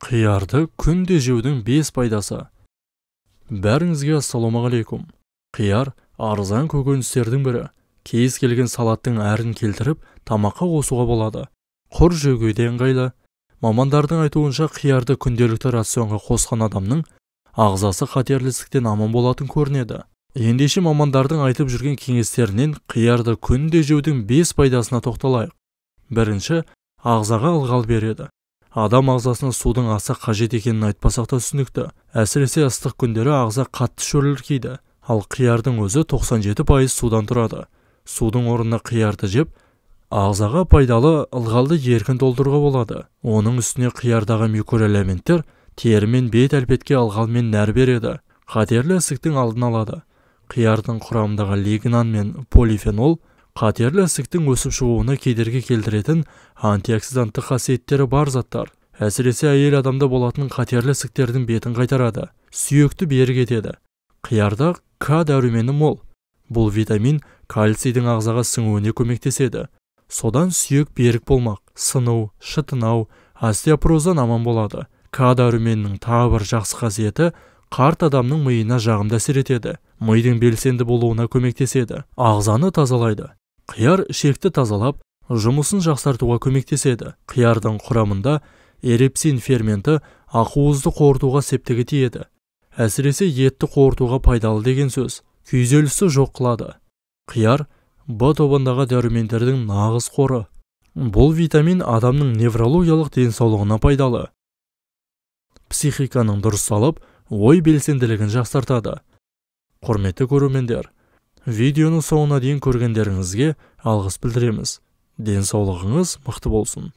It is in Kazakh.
қиярды күнде жеудің бес пайдасы бәріңізге ассалаумағалейкум қияр арзан көкөністердің бірі кез келген салаттың әрін келтіріп тамаққа қосуға болады құр жеуге де ыңғайлы мамандардың айтуынша қиярды күнделікті рационға қосқан адамның ағзасы қатерлі ісіктен аман болатын көрінеді ендеше мамандардың айтып жүрген кеңестерінен қиярды күнде жеудің бес пайдасына тоқталайық бірінші ағзаға ылғал береді адам ағзасына судың аса қажет екенін айтпасақ та түсінікті әсіресе ыстық күндері ағза қатты кейді. ал қиярдың өзі 97 пайыз судан тұрады судың орнына қиярды жеп ағзаға пайдалы ылғалды еркін толтыруға болады оның үстіне қиярдағы микроэлементтер тері мен бет әлпетке ылғал мен нәр береді қатерлі ісіктің алдын алады қиярдың құрамындағы лигнан мен полифенол қатерлі ісіктің өсіп шығуына кедергі келтіретін антиоксиданттық қасиеттері бар заттар әсіресе әйел адамда болатын қатерлі ісіктердің бетін қайтарады сүйекті берік етеді қиярда к дәрумені мол бұл витамин кальцийдің ағзаға сіңуіне көмектеседі содан сүйек берік болмақ сыну шытынау остеопроздан аман болады к дәруменінің тағы бір жақсы қасиеті қарт адамның миына жағымды әсер етеді мидың белсенді болуына көмектеседі ағзаны тазалайды қияр ішекті тазалап жұмысын жақсартуға көмектеседі қиярдың құрамында эрепсин ферменті ақуызды қорытуға септігі тиеді әсіресе етті қорытуға пайдалы деген сөз күйзелісті жоқ қылады қияр б тобындағы дәрумендердің нағыз қоры бұл витамин адамның неврологиялық денсаулығына пайдалы психиканың дұрысталып ой белсенділігін жақсартады құрметті көрермендер видеоны соңына дейін көргендеріңізге алғыс білдіреміз денсаулығыңыз мықты болсын